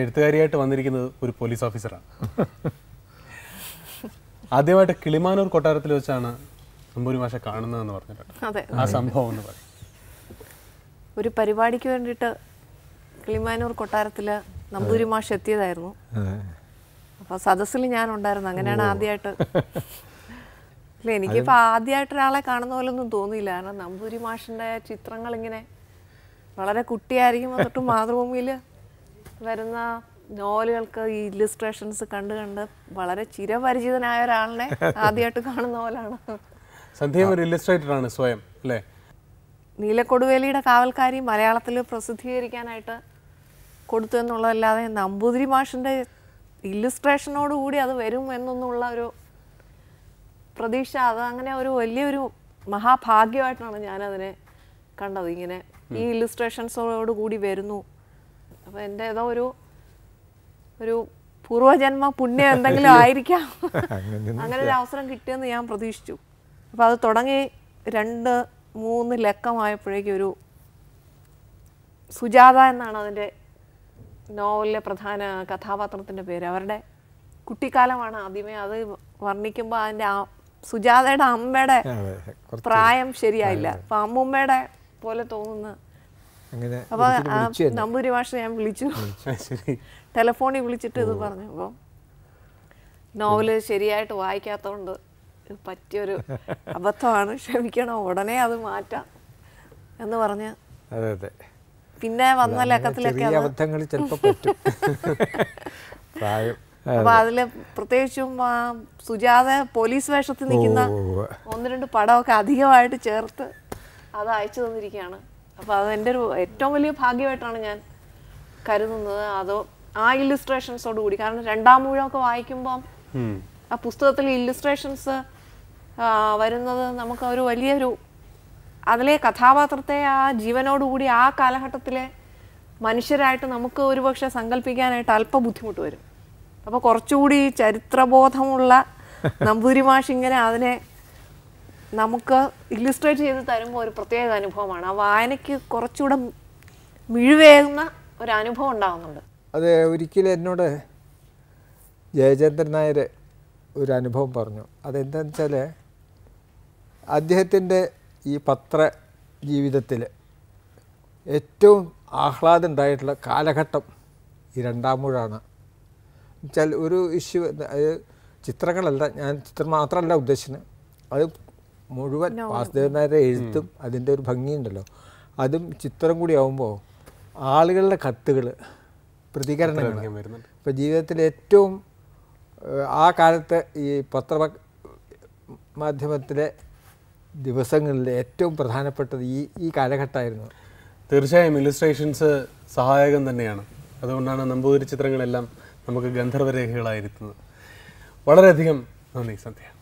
എഴുത്തുകാരിയായിട്ട് വന്നിരിക്കുന്നത് ഒരു പോലീസ് ഓഫീസറാണ് ആദ്യമായിട്ട് കിളിമാനൂർ കൊട്ടാരത്തിൽ വെച്ചാണ് നമ്പൂരി മാഷ കാണുന്നതെന്ന് പറഞ്ഞിട്ട് ആ സംഭവം എന്ന് പറയും ഒരു പരിപാടിക്ക് വേണ്ടിയിട്ട് കിളിമാനൂർ കൊട്ടാരത്തില് നമ്പൂരി മാഷ് എത്തിയതായിരുന്നു അപ്പോൾ സദസ്സിൽ ഞാൻ ഉണ്ടായിരുന്നു അങ്ങനെയാണ് ആദ്യമായിട്ട് അല്ല എനിക്കിപ്പോൾ ആദ്യമായിട്ട് ഒരാളെ കാണുന്ന പോലൊന്നും തോന്നിയില്ല കാരണം നമ്പൂരി മാഷിന്റെ ചിത്രങ്ങൾ ഇങ്ങനെ വളരെ കുട്ടിയായിരിക്കും വന്നിട്ട് മാതൃഭൂമിയില് വരുന്ന നോവലുകൾക്ക് ഈ ഇല്ലുസ്ട്രേഷൻസ് കണ്ട് കണ്ട് വളരെ ചിരപരിചിതനായ ഒരാളിനെ ആദ്യമായിട്ട് കാണുന്ന പോലാണ് സന്ധ്യ ഒരു ഇല്ലുസ്ട്രേറ്റർ ആണ് സ്വയം അല്ലേ നീലക്കൊടുവേലിയുടെ കാവൽക്കാരി മലയാളത്തിൽ പ്രസിദ്ധീകരിക്കാനായിട്ട് കൊടുത്തു എന്നുള്ളതല്ലാതെ നമ്പൂതിരി മാഷിൻ്റെ ഇല്ലുസ്ട്രേഷനോട് കൂടി അത് വരും എന്നൊന്നുള്ള ഒരു പ്രതീക്ഷ അത് അങ്ങനെ ഒരു വലിയൊരു മഹാഭാഗ്യമായിട്ടാണ് ഞാനതിനെ കണ്ടത് ഇങ്ങനെ ഈ ഇല്ലുസ്ട്രേഷൻസോട് കൂടി വരുന്നു അപ്പൊ എന്റെ ഏതോ ഒരു ഒരു പൂർവജന്മ പുണ്യം എന്തെങ്കിലും ആയിരിക്കാം അങ്ങനെ ഒരു അവസരം കിട്ടിയെന്ന് ഞാൻ പ്രതീക്ഷിച്ചു അപ്പോൾ അത് തുടങ്ങി രണ്ട് മൂന്ന് ലക്കമായപ്പോഴേക്കും ഒരു സുജാത എന്നാണ് അതിൻ്റെ നോവലിലെ പ്രധാന കഥാപാത്രത്തിൻ്റെ പേര് അവരുടെ കുട്ടിക്കാലമാണ് ആദ്യമേ അത് വർണ്ണിക്കുമ്പോൾ അതിൻ്റെ സുജാതയുടെ അമ്മയുടെ പ്രായം ശരിയായില്ല അപ്പം അമ്മുമ്മയുടെ പോലെ തോന്നുന്ന അങ്ങനെ അപ്പോൾ ഞാൻ വിളിച്ചു ടെലഫോണിൽ വിളിച്ചിട്ട് ഇത് പറഞ്ഞു അപ്പോൾ നോവല് ശരിയായിട്ട് വായിക്കാത്തതുകൊണ്ട് പറ്റിയൊരു അബദ്ധമാണ് ക്ഷമിക്കണം ഉടനെ അത് മാറ്റാം എന്ന് പറഞ്ഞ് അതെ അതെ പിന്നെ വന്ന ലക്കത്തിലൊക്കെ പ്രായം അപ്പൊ അതില് പ്രത്യേകിച്ചും സുജാത പോലീസ് വേഷത്തിൽ നിൽക്കുന്ന ഒന്ന് രണ്ട് പടമൊക്കെ അധികമായിട്ട് ചേർത്ത് അത് അയച്ചു തന്നിരിക്കുകയാണ് അപ്പോൾ അത് എൻ്റെ ഒരു ഏറ്റവും വലിയ ഭാഗ്യമായിട്ടാണ് ഞാൻ കരുതുന്നത് അതോ ആ ഇല്ലുസ്ട്രേഷൻസോട് കൂടി കാരണം രണ്ടാം മൂഴമൊക്കെ വായിക്കുമ്പോൾ ആ പുസ്തകത്തിൽ ഇല്ലുസ്ട്രേഷൻസ് വരുന്നത് നമുക്ക് ഒരു വലിയൊരു അതിലെ കഥാപാത്രത്തെ ആ ജീവനോടുകൂടി ആ കാലഘട്ടത്തിലെ മനുഷ്യരായിട്ട് നമുക്ക് ഒരുപക്ഷെ സങ്കല്പിക്കാനായിട്ട് അല്പം ബുദ്ധിമുട്ട് വരും അപ്പോൾ കുറച്ചുകൂടി ചരിത്രബോധമുള്ള നമ്പൂരിമാഷിങ്ങനെ മാഷിങ്ങനെ അതിനെ നമുക്ക് ഇല്ലിസ്ട്രേറ്റ് ചെയ്ത് തരുമ്പോൾ ഒരു പ്രത്യേക അനുഭവമാണ് ആ വായനയ്ക്ക് കുറച്ചുകൂടെ മിഴിവേകുന്ന ഒരു അനുഭവം ഉണ്ടാകുന്നുണ്ട് അതെ ഒരിക്കലും എന്നോട് ജയചന്ദ്രൻ നായർ ഒരു അനുഭവം പറഞ്ഞു അതെന്താണെന്ന് വെച്ചാൽ അദ്ദേഹത്തിൻ്റെ ഈ പത്ര ജീവിതത്തിൽ ഏറ്റവും ആഹ്ലാദം ഉണ്ടായിട്ടുള്ള കാലഘട്ടം ഈ രണ്ടാമൂഴാണ് വെച്ചാൽ ഒരു ഇഷ്യൂ ചിത്രങ്ങളല്ല ഞാൻ ചിത്രം മാത്രമല്ല ഉദ്ദേശിച്ചത് അത് മുഴുവൻ വാസുദേവനായരുടെ എഴുത്തും അതിൻ്റെ ഒരു ഭംഗിയുണ്ടല്ലോ അതും ചിത്രം കൂടി ആവുമ്പോൾ ആളുകളുടെ കത്തുകൾ പ്രതികരണങ്ങൾ ഇപ്പോൾ ജീവിതത്തിൽ ഏറ്റവും ആ കാലത്ത് ഈ പത്ര മാധ്യമത്തിലെ ദിവസങ്ങളിൽ ഏറ്റവും പ്രധാനപ്പെട്ടത് ഈ ഈ കാലഘട്ടമായിരുന്നു തീർച്ചയായും ഇലിസ്ട്രേഷൻസ് സഹായകം തന്നെയാണ് അതുകൊണ്ടാണ് നമ്പൂതിരി ചിത്രങ്ങളെല്ലാം നമുക്ക് ഗന്ധർവരേഖകളായിരുന്നത് വളരെയധികം നന്ദി സന്ധ്യ